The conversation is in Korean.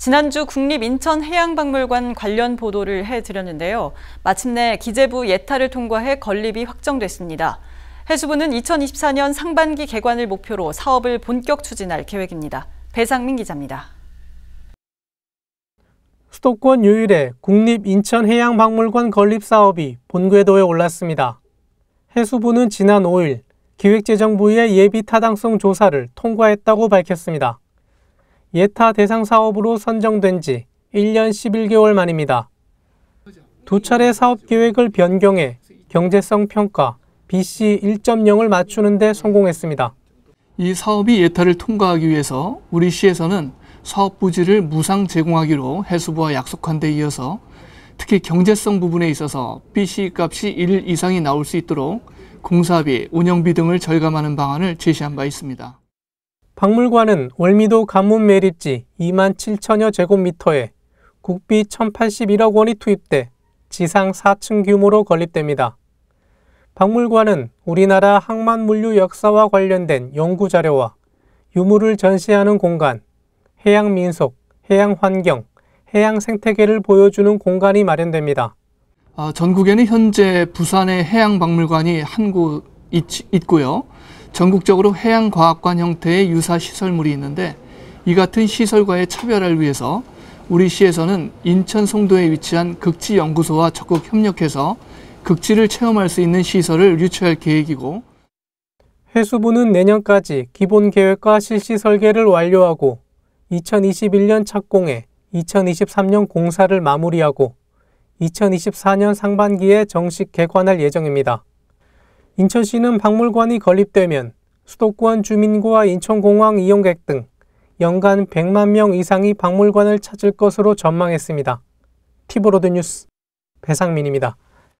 지난주 국립인천해양박물관 관련 보도를 해드렸는데요. 마침내 기재부 예타를 통과해 건립이 확정됐습니다. 해수부는 2024년 상반기 개관을 목표로 사업을 본격 추진할 계획입니다. 배상민 기자입니다. 수도권 유일의 국립인천해양박물관 건립 사업이 본궤도에 올랐습니다. 해수부는 지난 5일 기획재정부의 예비 타당성 조사를 통과했다고 밝혔습니다. 예타 대상 사업으로 선정된 지 1년 11개월 만입니다. 두 차례 사업 계획을 변경해 경제성 평가 BC 1.0을 맞추는 데 성공했습니다. 이 사업이 예타를 통과하기 위해서 우리 시에서는 사업 부지를 무상 제공하기로 해수부와 약속한 데 이어서 특히 경제성 부분에 있어서 BC 값이 1 이상이 나올 수 있도록 공사비, 운영비 등을 절감하는 방안을 제시한 바 있습니다. 박물관은 월미도 가문 매립지 2만 7천여 제곱미터에 국비 1,081억 원이 투입돼 지상 4층 규모로 건립됩니다. 박물관은 우리나라 항만물류 역사와 관련된 연구자료와 유물을 전시하는 공간, 해양민속, 해양환경, 해양생태계를 보여주는 공간이 마련됩니다. 아, 전국에는 현재 부산의 해양박물관이 한 곳 있고요. 전국적으로 해양과학관 형태의 유사 시설물이 있는데 이 같은 시설과의 차별화를 위해서 우리 시에서는 인천 송도에 위치한 극지연구소와 적극 협력해서 극지를 체험할 수 있는 시설을 유치할 계획이고 해수부는 내년까지 기본 계획과 실시 설계를 완료하고 2021년 착공해 2023년 공사를 마무리하고 2024년 상반기에 정식 개관할 예정입니다. 인천시는 박물관이 건립되면 수도권 주민과 인천공항 이용객 등 연간 100만 명 이상이 박물관을 찾을 것으로 전망했습니다. 티브로드 뉴스 배상민입니다.